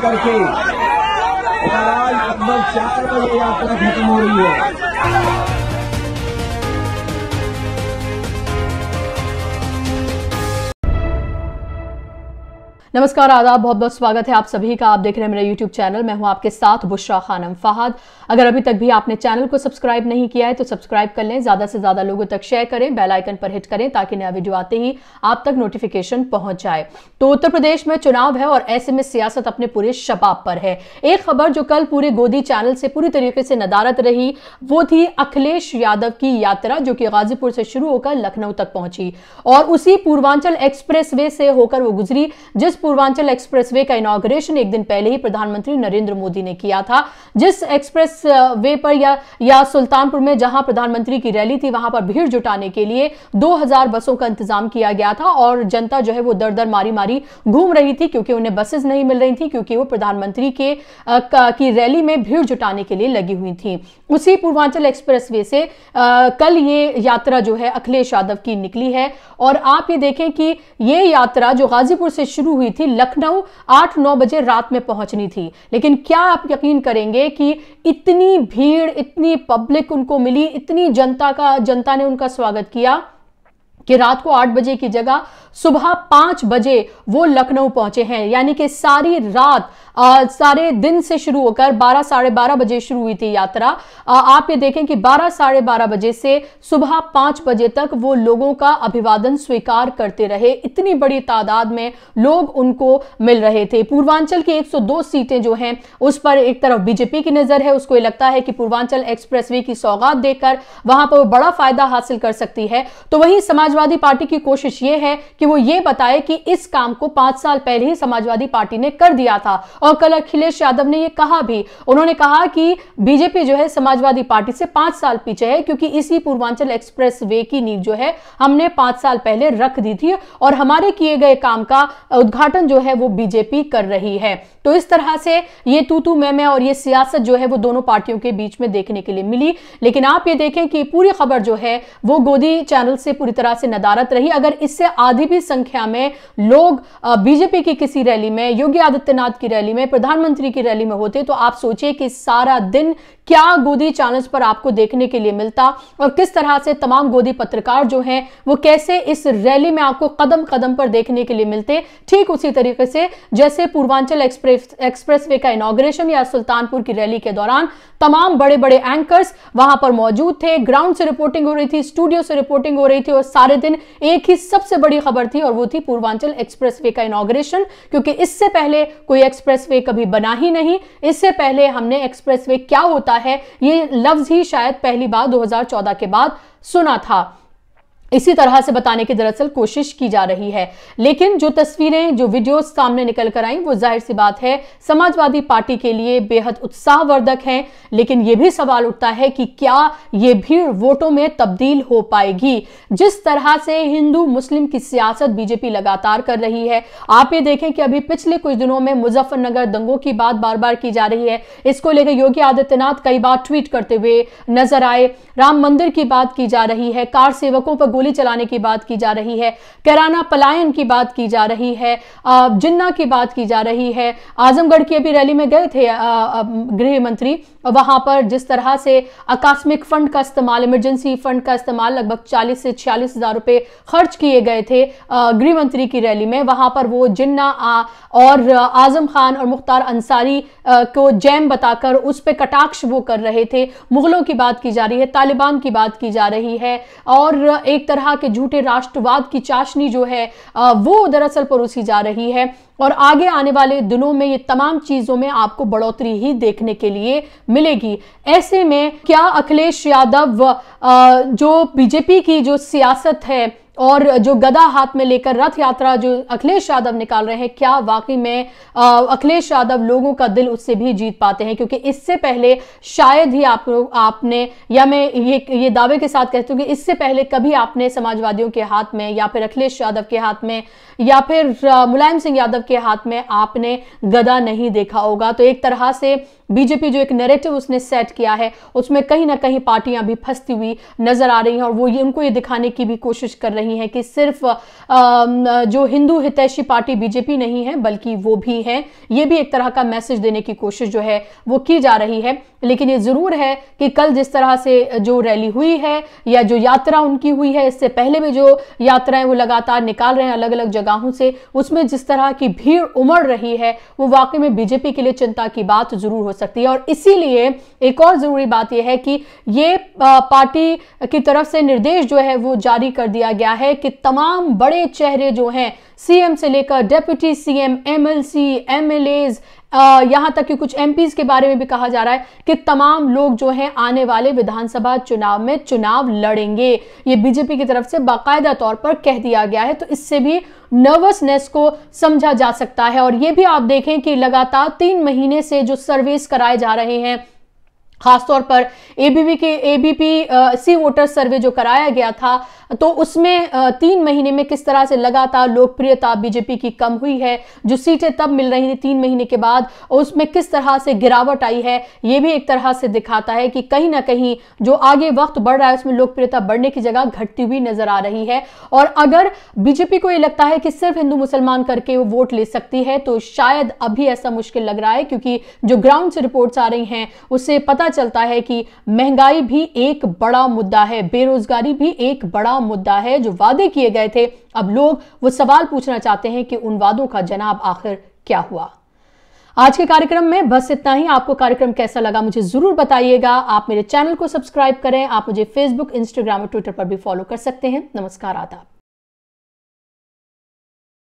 लेकर के महाराज लगभग चार बजे यात्रा खत्म हो रही है नमस्कार आदाब बहुत बहुत स्वागत है आप सभी का आप देख रहे हैं मेरा यूट्यूब चैनल मैं हूं आपके साथ बुशरा खानम फहाद अगर अभी तक भी आपने चैनल को सब्सक्राइब नहीं किया है तो सब्सक्राइब कर लें ज़्यादा से ज़्यादा लोगों तक शेयर करें बेल आइकन पर हिट करें ताकि नया वीडियो आते ही आप तक नोटिफिकेशन पहुंच जाए तो उत्तर प्रदेश में चुनाव है और ऐसे में सियासत अपने पूरे शबाब पर है एक खबर जो कल पूरे गोदी चैनल से पूरी तरीके से नदारत रही वो थी अखिलेश यादव की यात्रा जो कि गाजीपुर से शुरू होकर लखनऊ तक पहुंची और उसी पूर्वांचल एक्सप्रेस से होकर वो गुजरी जिस पूर्वांचल एक्सप्रेसवे का इनाग्रेशन एक दिन पहले ही प्रधानमंत्री नरेंद्र मोदी ने किया था जिस एक्सप्रेस वे पर या, या सुल्तानपुर में जहां प्रधानमंत्री की रैली थी वहां पर भीड़ जुटाने के लिए 2000 बसों का इंतजाम किया गया था और जनता जो है वो दर दर मारी मारी घूम रही थी क्योंकि उन्हें बसेस नहीं मिल रही थी क्योंकि वो प्रधानमंत्री के की रैली में भीड़ जुटाने के लिए लगी हुई थी उसी पूर्वांचल एक्सप्रेस से आ, कल ये यात्रा जो है अखिलेश यादव की निकली है और आप ये देखें कि ये यात्रा जो गाजीपुर से शुरू हुई हुई थी लखनऊ आठ नौ बजे रात में पहुंचनी थी लेकिन क्या आप यकीन करेंगे कि इतनी भीड़ इतनी पब्लिक उनको मिली इतनी जनता का जनता ने उनका स्वागत किया कि रात को आठ बजे की जगह सुबह पांच बजे वो लखनऊ पहुंचे हैं यानी कि सारी रात आ, सारे दिन से शुरू होकर बारह साढ़े बारह बजे शुरू हुई थी यात्रा आ, आप ये देखें कि बारह साढ़े बारह बजे से सुबह पांच बजे तक वो लोगों का अभिवादन स्वीकार करते रहे इतनी बड़ी तादाद में लोग उनको मिल रहे थे पूर्वांचल की एक सीटें जो हैं उस पर एक तरफ बीजेपी की नजर है उसको लगता है कि पूर्वांचल एक्सप्रेस की सौगात देकर वहां पर बड़ा फायदा हासिल कर सकती है तो वही समाज समाजवादी पार्टी की कोशिश ये है कि वो ये बताए कि इस काम को पांच साल पहले ही समाजवादी पार्टी ने कर दिया था और कल अखिलेश यादव ने ये कहा भी उन्होंने कहा कि बीजेपी जो है समाजवादी पार्टी से पांच साल पीछे है क्योंकि इसी पूर्वांचल एक्सप्रेस वे की नींव जो है हमने पांच साल पहले रख दी थी और हमारे किए गए काम का उद्घाटन जो है वो बीजेपी कर रही है तो इस तरह से ये तू तू मैं मैं और ये सियासत जो है वो दोनों पार्टियों के बीच में देखने के लिए मिली लेकिन आप ये देखें कि पूरी खबर जो है वो गोदी चैनल से पूरी तरह से नदारत रही अगर इससे आधी भी संख्या में लोग बीजेपी की किसी रैली में योगी आदित्यनाथ की रैली में प्रधानमंत्री की रैली में होते तो आप सोचिए कि सारा दिन क्या गोदी चैनल्स पर आपको देखने के लिए मिलता और किस तरह से तमाम गोदी पत्रकार जो हैं वो कैसे इस रैली में आपको कदम कदम पर देखने के लिए मिलते ठीक उसी तरीके से जैसे पूर्वांचल एक्सप्रेस एक्सप्रेस वे का इनाग्रेशन या सुल्तानपुर की रैली के दौरान तमाम बड़े बड़े एंकर्स वहां पर मौजूद थे ग्राउंड से रिपोर्टिंग हो रही थी स्टूडियो से रिपोर्टिंग हो रही थी और सारे दिन एक ही सबसे बड़ी खबर थी और वो थी पूर्वांचल एक्सप्रेस का इनाग्रेशन क्योंकि इससे पहले कोई एक्सप्रेस कभी बना ही नहीं इससे पहले हमने एक्सप्रेस क्या होता है ये लफ्ज ही शायद पहली बार 2014 के बाद सुना था इसी तरह से बताने की दरअसल कोशिश की जा रही है लेकिन जो तस्वीरें जो वीडियोस सामने निकल कर आई वो जाहिर सी बात है समाजवादी पार्टी के लिए बेहद उत्साहवर्धक हैं लेकिन ये भी सवाल उठता है कि क्या ये भीड़ वोटों में तब्दील हो पाएगी जिस तरह से हिंदू मुस्लिम की सियासत बीजेपी लगातार कर रही है आप ये देखें कि अभी पिछले कुछ दिनों में मुजफ्फरनगर दंगों की बात बार बार की जा रही है इसको लेकर योगी आदित्यनाथ कई बार ट्वीट करते हुए नजर आए राम मंदिर की बात की जा रही है कार सेवकों पर गोली चलाने की बात की जा रही है कैराना पलायन की बात की जा रही है जिन्ना की बात की जा रही है आजमगढ़ की अभी रैली में गए थे गृह मंत्री वहां पर जिस तरह से आकस्मिक फंड का इस्तेमाल इमरजेंसी फंड का इस्तेमाल लगभग चालीस से छियालीस हजार रुपए खर्च किए गए थे गृह मंत्री की रैली में वहां पर वो जिन्ना और आजम खान और मुख्तार अंसारी को जैम बताकर उस पर कटाक्ष वो कर रहे थे मुगलों की बात की जा रही है तालिबान की बात की जा रही है और एक तरह के झूठे राष्ट्रवाद की चाशनी जो है वो दरअसल परोसी जा रही है और आगे आने वाले दिनों में ये तमाम चीजों में आपको बढ़ोतरी ही देखने के लिए मिलेगी ऐसे में क्या अखिलेश यादव जो बीजेपी की जो सियासत है और जो गदा हाथ में लेकर रथ यात्रा जो अखिलेश यादव निकाल रहे हैं क्या वाकई में अखिलेश यादव लोगों का दिल उससे भी जीत पाते हैं क्योंकि इससे पहले शायद ही आप आपने या मैं ये ये दावे के साथ कहती हूँ कि इससे पहले कभी आपने समाजवादियों के हाथ में या फिर अखिलेश यादव के हाथ में या फिर मुलायम सिंह यादव के हाथ में आपने गदा नहीं देखा होगा तो एक तरह से बीजेपी जो एक नैरेटिव उसने सेट किया है उसमें कहीं ना कहीं पार्टियां भी फंसती हुई नजर आ रही हैं और वो ये उनको ये दिखाने की भी कोशिश कर रही रही हैं कि सिर्फ जो हिंदू हितैषी पार्टी बीजेपी नहीं है बल्कि वो भी है ये भी एक तरह का मैसेज देने की कोशिश जो है वो की जा रही है लेकिन ये ज़रूर है कि कल जिस तरह से जो रैली हुई है या जो यात्रा उनकी हुई है इससे पहले भी जो यात्राएं वो लगातार निकाल रहे हैं अलग अलग जगहों से उसमें जिस तरह की भीड़ उमड़ रही है वो वाकई में बीजेपी के लिए चिंता की बात जरूर हो सकती है और इसीलिए एक और जरूरी बात यह है कि ये पार्टी की तरफ से निर्देश जो है वो जारी कर दिया गया गया है कि तमाम बड़े चेहरे जो हैं सीएम से लेकर डेप्यूटी सीएम एमएलसी एमएलएज यहां तक कि कुछ एमपीज के बारे में भी कहा जा रहा है कि तमाम लोग जो हैं आने वाले विधानसभा चुनाव में चुनाव लड़ेंगे ये बीजेपी की तरफ से बाकायदा तौर पर कह दिया गया है तो इससे भी नर्वसनेस को समझा जा सकता है और ये भी आप देखें कि लगातार तीन महीने से जो सर्वेस कराए जा रहे हैं खासतौर पर एबीवी के एबीपी सी वोटर सर्वे जो कराया गया था तो उसमें तीन महीने में किस तरह से लगातार लोकप्रियता बीजेपी की कम हुई है जो सीटें तब मिल रही थी तीन महीने के बाद उसमें किस तरह से गिरावट आई है ये भी एक तरह से दिखाता है कि कहीं ना कहीं जो आगे वक्त बढ़ रहा है उसमें लोकप्रियता बढ़ने की जगह घटती हुई नजर आ रही है और अगर बीजेपी को ये लगता है कि सिर्फ हिंदू मुसलमान करके वो वोट ले सकती है तो शायद अभी ऐसा मुश्किल लग रहा है क्योंकि जो ग्राउंड से रिपोर्ट्स आ रही हैं उससे पता चलता है कि महंगाई भी एक बड़ा मुद्दा है बेरोजगारी भी एक बड़ा मुद्दा है जो वादे किए गए थे अब लोग वो सवाल पूछना चाहते हैं कि उन वादों का जनाब आखिर क्या हुआ आज के कार्यक्रम में बस इतना ही आपको कार्यक्रम कैसा लगा मुझे जरूर बताइएगा आप मेरे चैनल को सब्सक्राइब करें आप मुझे फेसबुक इंस्टाग्राम और ट्विटर पर भी फॉलो कर सकते हैं नमस्कार आदाब